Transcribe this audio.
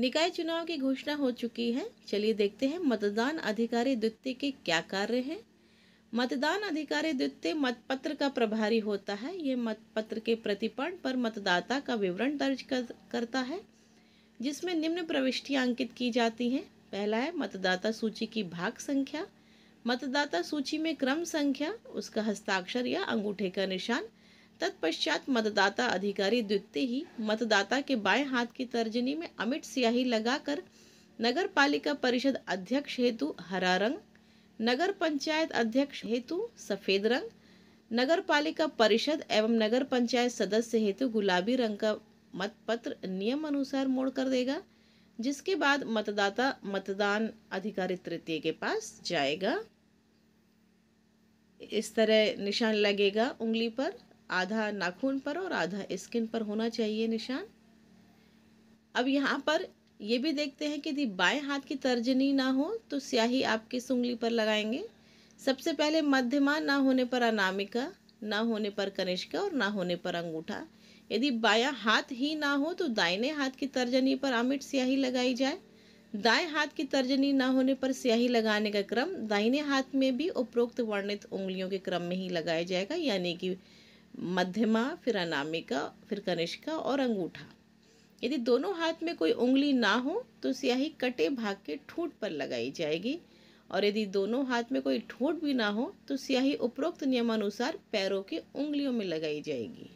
निकाय चुनाव की घोषणा हो चुकी है चलिए देखते हैं मतदान अधिकारी द्वितीय के क्या कार्य हैं मतदान अधिकारी द्वितीय मतपत्र का प्रभारी होता है ये मतपत्र के प्रतिपण पर मतदाता का विवरण दर्ज कर, करता है जिसमें निम्न प्रविष्टियाँ अंकित की जाती हैं पहला है मतदाता सूची की भाग संख्या मतदाता सूची में क्रम संख्या उसका हस्ताक्षर या अंगूठे का निशान तत्पश्चात मतदाता अधिकारी द्वितीय ही मतदाता के बाएं हाथ की तर्जनी में अमिट स्याही लगाकर नगर पालिका परिषद अध्यक्ष हेतु हरा रंग नगर पंचायत अध्यक्ष हेतु सफेद रंग नगर पालिका परिषद एवं नगर पंचायत सदस्य हेतु गुलाबी रंग का मतपत्र नियम अनुसार मोड़ कर देगा जिसके बाद मतदाता मतदान अधिकारी तृतीय के पास जाएगा इस तरह निशान लगेगा उंगली पर आधा नाखून पर और आधा स्किन पर होना चाहिए निशान अब यहाँ पर ये भी देखते हैं कि यदि बाएं हाथ की तर्जनी ना हो तो स्याही आप किस उंगली पर लगाएंगे सबसे पहले मध्यमा ना होने पर अनामिका ना होने पर कनिष्का और ना होने पर अंगूठा यदि बाया हाथ ही ना हो तो दाहिने हाथ की तर्जनी पर आमिट स्याही लगाई जाए दाएं हाथ की तर्जनी ना होने पर स्याही लगाने का क्रम दाहिने हाथ में भी उपरोक्त वर्णित उंगलियों के क्रम में ही लगाया जाएगा यानी कि मध्यमा फिर अनामिका फिर कनिष्का और अंगूठा यदि दोनों हाथ में कोई उंगली ना हो तो स्याही कटे भाग के ठूट पर लगाई जाएगी और यदि दोनों हाथ में कोई ठूट भी ना हो तो स्याही उपरोक्त नियमानुसार पैरों की उंगलियों में लगाई जाएगी